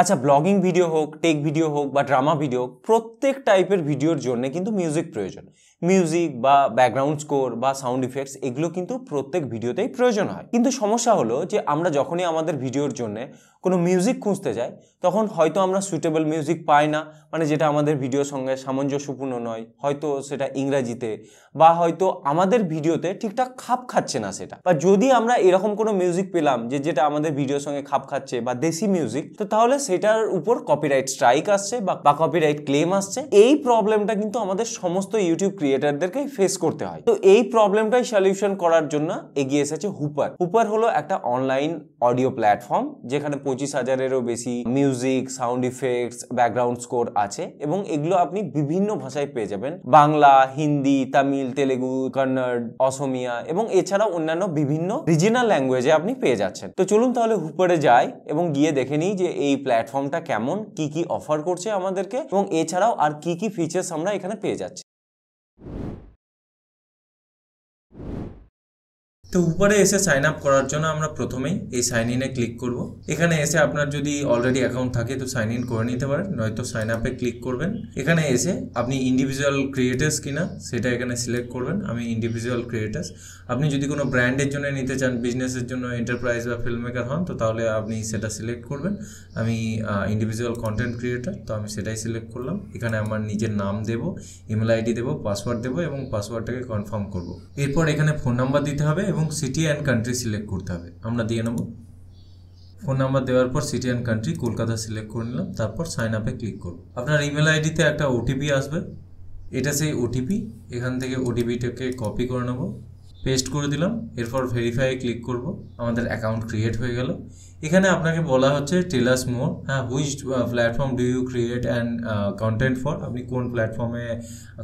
আচ্ছা blogging video হোক tech video হোক বা ড্রামা ভিডিও হোক প্রত্যেক টাইপের ভিডিওর জন্য কিন্তু মিউজিক প্রয়োজন মিউজিক বা ব্যাকগ্রাউন্ড স্কোর বা সাউন্ড ইফেক্টস এগুলো কিন্তু প্রত্যেক ভিডিওতেই প্রয়োজন হয় কিন্তু সমস্যা হলো যে আমরা যখনই আমাদের ভিডিওর জন্য কোনো মিউজিক খুঁজতে যাই তখন হয়তো আমরা সুইটেবল মিউজিক পাই না মানে যেটা আমাদের ভিডিওর সঙ্গে সামঞ্জস্যপূর্ণ নয় হয়তো সেটা ইংরাজিতে বা হয়তো আমাদের ভিডিওতে ঠিকঠাক খাপ খাচ্ছে না সেটা বা যদি আমরা এরকম কোনো মিউজিক পেলাম যে যেটা আমাদের ভিডিওর সঙ্গে খাপ খাচ্ছে বা দেশি মিউজিক তো তাহলে সেটার উপর কপিরাইট স্ট্রাইক আসছে বা কপিরাইট ক্লেম আসছে এই প্রবলেমটা কিন্তু আমাদের সমস্ত ইউটিউব ক্রিয়েট ক্রিয়েটারদেরকে ফেস করতে হয় তো এই প্রবলেমটাই সলিউশন করার জন্য এগিয়ে এসেছে হুপার হুপার হলো একটা অনলাইন অডিও প্ল্যাটফর্ম যেখানে পঁচিশ হাজারেরও বেশি music sound effects background score আছে এবং এগুলো আপনি বিভিন্ন ভাষায় পেয়ে যাবেন বাংলা হিন্দি তামিল তেলেগু কন্নড় অসমিয়া এবং এছাড়াও অন্যান্য বিভিন্ন রিজিনাল ল্যাঙ্গুয়েজে আপনি পেয়ে যাচ্ছেন তো চলুন তাহলে হুপারে যাই এবং গিয়ে দেখে নিই যে এই প্ল্যাটফর্মটা কেমন কি কি অফার করছে আমাদেরকে এবং এছাড়াও আর কি কি ফিচার্স আমরা এখানে পেয়ে যাচ্ছি তো উপরে এসে সাইন আপ করার জন্য আমরা প্রথমেই এই সাইন ইনে ক্লিক করব এখানে এসে আপনার যদি অলরেডি অ্যাকাউন্ট থাকে তো সাইন ইন করে নিতে পারেন নয়তো সাইন আপে ক্লিক করবেন এখানে এসে আপনি ইন্ডিভিজুয়াল ক্রিয়েটার্স কিনা সেটা এখানে সিলেক্ট করবেন আমি ইন্ডিভিজুয়াল ক্রিয়েটার্স আপনি যদি কোনো ব্র্যান্ডের জন্য নিতে চান বিজনেসের জন্য এন্টারপ্রাইজ বা ফিল্ম মেকার হন তো তাহলে আপনি সেটা সিলেক্ট করবেন আমি ইন্ডিভিজুয়াল কন্টেন্ট ক্রিয়েটার তো আমি সেটাই সিলেক্ট করলাম এখানে আমার নিজের নাম দেবো ইমেল আইডি দেবো পাসওয়ার্ড দেবো এবং পাসওয়ার্ডটাকে কনফার্ম করব এরপর এখানে ফোন নাম্বার দিতে হবে এবং এবং সিটি অ্যান্ড কান্ট্রি সিলেক্ট করতে হবে আমরা দিয়ে নেব ফোন নাম্বার দেওয়ার পর city and country Kolkata select করে নিলাম তারপর সাইন আপে ক্লিক করব আপনার ইমেল আইডিতে একটা ওটিপি আসবে এটা সেই ওটিপি এখান থেকে ওটিপিটাকে কপি করে নেব পেস্ট করে দিলাম এরপর ভেরিফাই ক্লিক করব আমাদের অ্যাকাউন্ট ক্রিয়েট হয়ে গেল এখানে আপনাকে বলা হচ্ছে টেলাস মোর হ্যাঁ which platform do you create and content for আপনি কোন প্ল্যাটফর্মে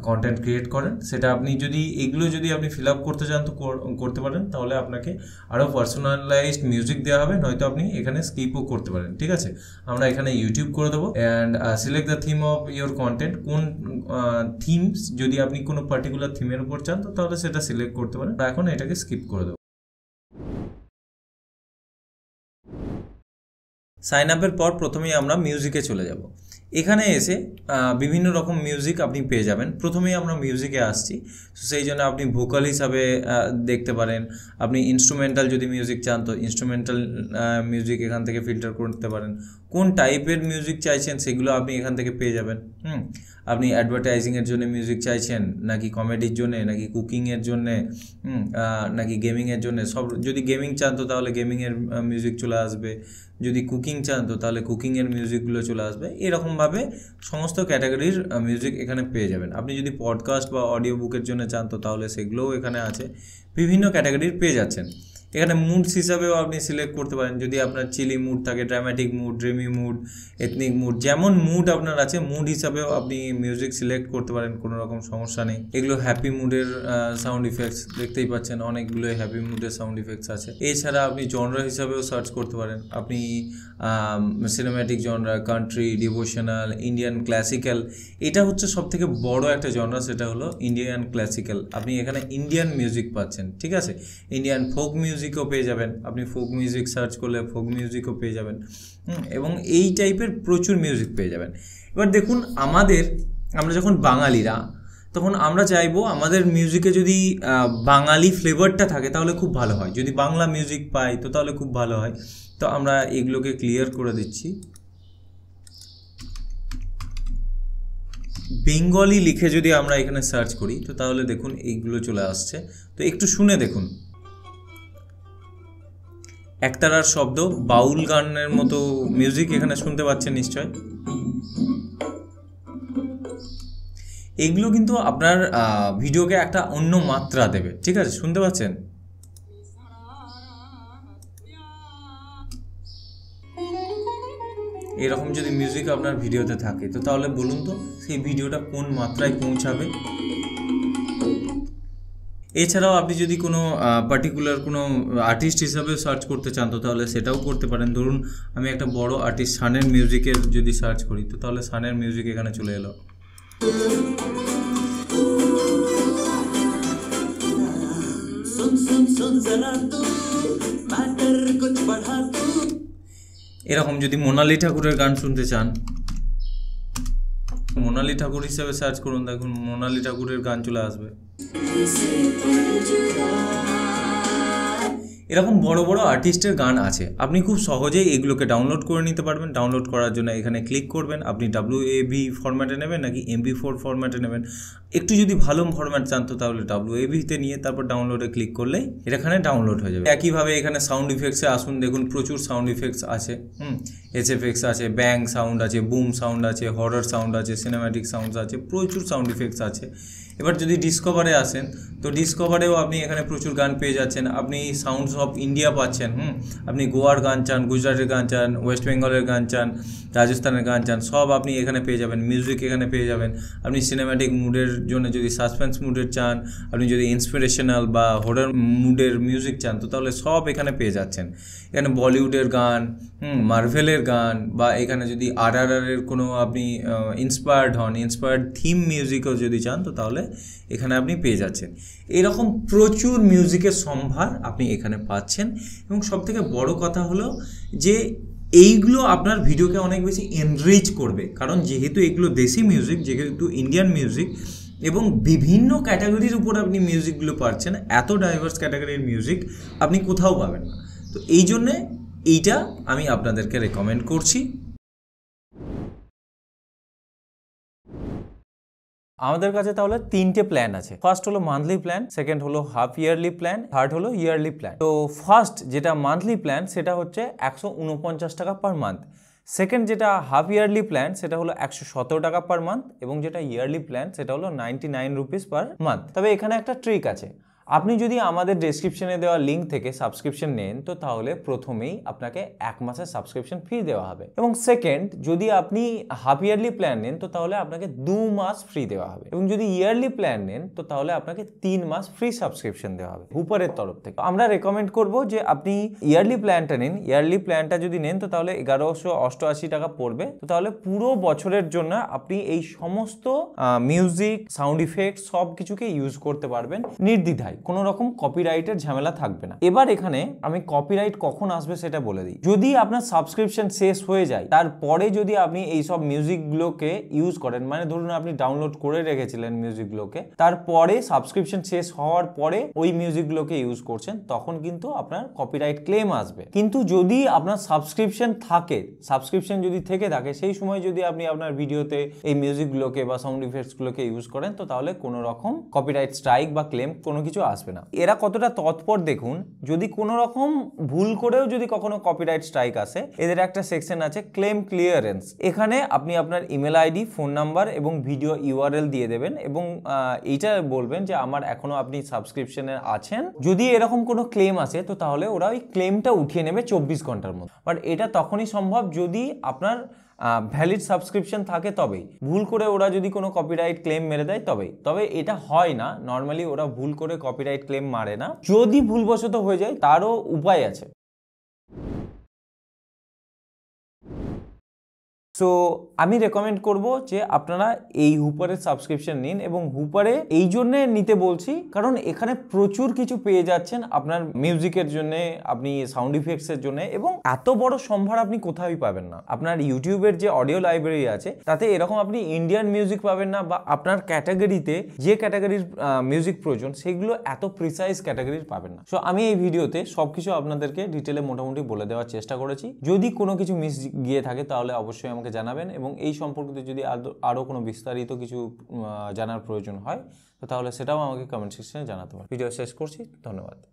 কন্টেন্ট ক্রিয়েট করেন সেটা আপনি যদি এগুলো যদি আপনি ফিল আপ করতে চান তো করতে পারেন তাহলে আপনাকে আরও পার্সোনালাইজড মিউজিক দেওয়া হবে নয়তো আপনি এখানে স্কিপও করতে পারেন ঠিক আছে আমরা এখানে ইউটিউব করে দেবো and select the theme of your content কোন থিমস uh, যদি আপনি কোনো পার্টিকুলার থিমের উপর চান তো তাহলে সেটা সিলেক্ট করতে পারেন এখন এটাকে স্কিপ করে দেবো সাইন আপের পর প্রথমেই আমরা মিউজিকে চলে যাব এখানে এসে বিভিন্ন রকম মিউজিক আপনি পেয়ে যাবেন প্রথমেই আমরা মিউজিকে আসছি সেই জন্য আপনি ভোকাল হিসাবে দেখতে পারেন আপনি ইনস্ট্রুমেন্টাল যদি মিউজিক চান তো ইনস্ট্রুমেন্টাল মিউজিক এখান থেকে ফিল্টার করতে পারেন কোন টাইপের মিউজিক চাইছেন সেগুলো আপনি এখান থেকে পেয়ে যাবেন হুম আপনি অ্যাডভার্টাইজিংয়ের জন্য মিউজিক চাইছেন নাকি কমেডির জন্য নাকি কুকিংয়ের জন্যে নাকি গেমিংয়ের জন্য সব যদি গেমিং চান তো তাহলে গেমিংয়ের মিউজিক চলে আসবে যদি কুকিং চান তো তাহলে কুকিংয়ের মিউজিকগুলো চলে আসবে এরকমভাবে সমস্ত ক্যাটাগরির মিউজিক এখানে পেয়ে যাবেন আপনি যদি পডকাস্ট বা অডিও বুকের জন্য চান তো তাহলে সেগুলোও এখানে আছে বিভিন্ন ক্যাটাগরির পেয়ে যাচ্ছেন এখানে মুডস হিসাবেও আপনি সিলেক্ট করতে পারেন যদি আপনার চিলি মুড থাকে dramatic mood dreamy mood ethnic mood যেমন মুড আপনার আছে মুড হিসাবেও আপনি মিউজিক সিলেক্ট করতে পারেন কোনো রকম সমস্যা নেই এগুলো হ্যাপি মুডের সাউন্ড ইফেক্টস দেখতেই পাচ্ছেন অনেকগুলোই হ্যাপি মুডের সাউন্ড ইফেক্টস আছে এছাড়া আপনি জনরা হিসাবেও সার্চ করতে পারেন আপনি cinematic genre country devotional Indian classical এটা হচ্ছে সব থেকে বড়ো একটা জনরা সেটা হলো ইন্ডিয়ান ক্লাসিক্যাল আপনি এখানে ইন্ডিয়ান মিউজিক পাচ্ছেন ঠিক আছে ইন্ডিয়ান ফোক মিউজিক মিউজিকও পেয়ে যাবেন আপনি ফোক মিউজিক সার্চ করলে ফোক মিউজিকও পেয়ে যাবেন এবং এই টাইপের প্রচুর মিউজিক পেয়ে যাবেন এবার দেখুন আমাদের আমরা যখন বাঙালিরা তখন আমরা চাইবো আমাদের মিউজিকে যদি বাঙালি ফ্লেভারটা থাকে তাহলে খুব ভালো হয় যদি বাংলা মিউজিক পাই তো তাহলে খুব ভালো হয় তো আমরা এগুলোকে ক্লিয়ার করে দিচ্ছি বেঙ্গলি লিখে যদি আমরা এখানে সার্চ করি তো তাহলে দেখুন এইগুলো চলে আসছে তো একটু শুনে দেখুন একতারার শব্দ বাউল গানের মতো মিউজিক এখানে শুনতে পাচ্ছেন নিশ্চয় এগুলো কিন্তু আপনার ভিডিওকে একটা অন্য মাত্রা দেবে ঠিক আছে শুনতে পাচ্ছেন এরকম যদি মিউজিক আপনার ভিডিওতে থাকে তো তাহলে বলুন তো সেই ভিডিওটা কোন মাত্রায় পৌঁছাবে এছাড়াও আপনি যদি কোনো পার্টিকুলার কোনো আর্টিস্ট হিসাবে সার্চ করতে চান তো তাহলে সেটাও করতে পারেন ধরুন আমি একটা বড় আর্টিস্ট সানের মিউজিকের যদি সার্চ করি তো তাহলে সানের মিউজিক এখানে চলে এলো এরকম যদি মোনালি ঠাকুরের গান শুনতে চান মোনালি ঠাকুর হিসেবে সার্চ করুন দেখুন মোনালি ঠাকুরের গান চলে আসবে এরকম বড় বড় আর্টিস্টের গান আছে আপনি খুব সহজেই এগুলোকে ডাউনলোড করে নিতে পারবেন ডাউনলোড করার জন্য এখানে ক্লিক করবেন আপনি ডাব্লিউ এ ভি ফরম্যাটে নেবেন নাকি বি ফোর ফরম্যাটে নেবেন একটু যদি ভালো ফরম্যাট চান তো তাহলে ডাব্লিউ এ ভিতে নিয়ে তারপর ডাউনলোডে ক্লিক করলেই এখানে ডাউনলোড হয়ে যাবে একইভাবে এখানে সাউন্ড ইফেক্টসে আসুন দেখুন প্রচুর সাউন্ড ইফেক্টস আছে হুম এস এসএফএক্স আছে ব্যাং সাউন্ড আছে বুম সাউন্ড আছে হরর সাউন্ড আছে সিনেম্যাটিক সাউন্ডস আছে প্রচুর সাউন্ড ইফেক্টস আছে এবার যদি ডিসকভারে আসেন তো ডিসকভারেও আপনি এখানে প্রচুর গান পেয়ে যাচ্ছেন আপনি সাউন্ডস অফ ইন্ডিয়া পাচ্ছেন হুম আপনি গোয়ার গান চান গুজরাটের গান চান ওয়েস্ট বেঙ্গলের গান চান রাজস্থানের গান চান সব আপনি এখানে পেয়ে যাবেন মিউজিক এখানে পেয়ে যাবেন আপনি সিনেম্যাটিক মুডের জন্য যদি সাসপেন্স মুডের চান আপনি যদি ইন্সপিরেশনাল বা হরর মুডের মিউজিক চান তো তাহলে সব এখানে পেয়ে যাচ্ছেন এখানে বলিউডের গান হুম মার্ভেলের ভুলের গান বা এখানে যদি আর আর এর কোনো আপনি ইন্সপায়ার্ড হন ইন্সপায়ার্ড থিম মিউজিকও যদি চান তো তাহলে এখানে আপনি পেয়ে যাচ্ছেন এরকম প্রচুর মিউজিকের সম্ভার আপনি এখানে পাচ্ছেন এবং সবথেকে বড় কথা হলো যে এইগুলো আপনার ভিডিওকে অনেক বেশি এনরিচ করবে কারণ যেহেতু এগুলো দেশি মিউজিক যেহেতু ইন্ডিয়ান মিউজিক এবং বিভিন্ন ক্যাটাগরির উপর আপনি মিউজিকগুলো পাচ্ছেন এত ডাইভার্স ক্যাটাগরির মিউজিক আপনি কোথাও পাবেন না তো এই জন্যে এইটা আমি আপনাদেরকে রেকমেন্ড করছি আমাদের কাছে তাহলে তিনটে প্ল্যান আছে ফার্স্ট হলো মান্থলি প্ল্যান সেকেন্ড হলো হাফ ইয়ারলি প্ল্যান থার্ড হলো ইয়ারলি প্ল্যান তো ফার্স্ট যেটা মান্থলি প্ল্যান সেটা হচ্ছে একশো টাকা পার মান্থ সেকেন্ড যেটা হাফ ইয়ারলি প্ল্যান সেটা হলো একশো টাকা পার মান্থ এবং যেটা ইয়ারলি প্ল্যান সেটা হলো ninety nine rupees per month তবে এখানে একটা ট্রিক আছে আপনি যদি আমাদের ডেসক্রিপশনে দেওয়া লিঙ্ক থেকে সাবস্ক্রিপশন নেন তো তাহলে প্রথমেই আপনাকে এক মাসের সাবস্ক্রিপশন ফ্রি দেওয়া হবে এবং সেকেন্ড যদি আপনি হাফ ইয়ারলি প্ল্যান নেন তো তাহলে আপনাকে দু মাস ফ্রি দেওয়া হবে এবং যদি ইয়ারলি প্ল্যান নেন তো তাহলে আপনাকে তিন মাস ফ্রি সাবস্ক্রিপশন দেওয়া হবে হুপারের তরফ থেকে আমরা রেকমেন্ড করব যে আপনি ইয়ারলি প্ল্যানটা নিন ইয়ারলি প্ল্যানটা যদি নেন তো তাহলে এগারোশো অষ্টআশি টাকা পড়বে তো তাহলে পুরো বছরের জন্য আপনি এই সমস্ত মিউজিক সাউন্ড ইফেক্ট সব কিছুকে ইউজ করতে পারবেন নির্দ্বিধায় কোনো রকম কপিরাইটের ঝামেলা থাকবে না এবার এখানে আমি কপিরাইট কখন আসবে সেটা বলে দিই যদি আপনার সাবস্ক্রিপশন শেষ হয়ে যায় তারপরে যদি আপনি এই সব মিউজিকগুলোকে ইউজ করেন মানে ধরুন আপনি ডাউনলোড করে রেখেছিলেন মিউজিকগুলোকে তারপরে সাবস্ক্রিপশন শেষ হওয়ার পরে ওই মিউজিকগুলোকে ইউজ করছেন তখন কিন্তু আপনার কপিরাইট ক্লেম আসবে কিন্তু যদি আপনার সাবস্ক্রিপশন থাকে সাবস্ক্রিপশন যদি থেকে থাকে সেই সময় যদি আপনি আপনার ভিডিওতে এই মিউজিকগুলোকে বা সাউন্ড ইফেক্টসগুলোকে ইউজ করেন তো তাহলে কোনো রকম কপিরাইট স্ট্রাইক বা ক্লেম কোনো কিছু আসবে না এরা কতটা তৎপর দেখুন যদি কোনো রকম ভুল করেও যদি কখনো কপিরাইট স্ট্রাইক আসে এদের একটা সেকশন আছে ক্লেম ক্লিয়ারেন্স এখানে আপনি আপনার ইমেল আইডি ফোন নাম্বার এবং ভিডিও ইউআরএল দিয়ে দেবেন এবং এইটা বলবেন যে আমার এখনও আপনি সাবস্ক্রিপশনে আছেন যদি এরকম কোনো ক্লেম আসে তো তাহলে ওরা ওই ক্লেমটা উঠিয়ে নেবে চব্বিশ ঘন্টার মধ্যে বাট এটা তখনই সম্ভব যদি আপনার ভ্যালিড সাবস্ক্রিপশন থাকে তবেই ভুল করে ওরা যদি কোনো কপিরাইট ক্লেম মেরে দেয় তবেই তবে এটা হয় না নর্মালি ওরা ভুল করে কপিরাইট ক্লেম মারে না যদি ভুলবশত হয়ে যায় তারও উপায় আছে সো আমি রেকমেন্ড করব যে আপনারা এই হুপারের সাবস্ক্রিপশন নিন এবং হুপারে এই জন্যে নিতে বলছি কারণ এখানে প্রচুর কিছু পেয়ে যাচ্ছেন আপনার মিউজিকের জন্য আপনি সাউন্ড ইফেক্টসের জন্য এবং এত বড় সম্ভার আপনি কোথাওই পাবেন না আপনার ইউটিউবের যে অডিও লাইব্রেরি আছে তাতে এরকম আপনি ইন্ডিয়ান মিউজিক পাবেন না বা আপনার ক্যাটাগরিতে যে ক্যাটাগরির মিউজিক প্রয়োজন সেগুলো এত প্রিসাইজ ক্যাটাগরির পাবেন না সো আমি এই ভিডিওতে সব কিছু আপনাদেরকে ডিটেলে মোটামুটি বলে দেওয়ার চেষ্টা করেছি যদি কোনো কিছু মিস গিয়ে থাকে তাহলে অবশ্যই আমাকে আমাকে জানাবেন এবং এই সম্পর্কিত যদি আরও কোনো বিস্তারিত কিছু জানার প্রয়োজন হয় তো তাহলে সেটাও আমাকে কমেন্ট সেকশনে জানাতে পারেন ভিডিও শেষ করছি ধন্যবাদ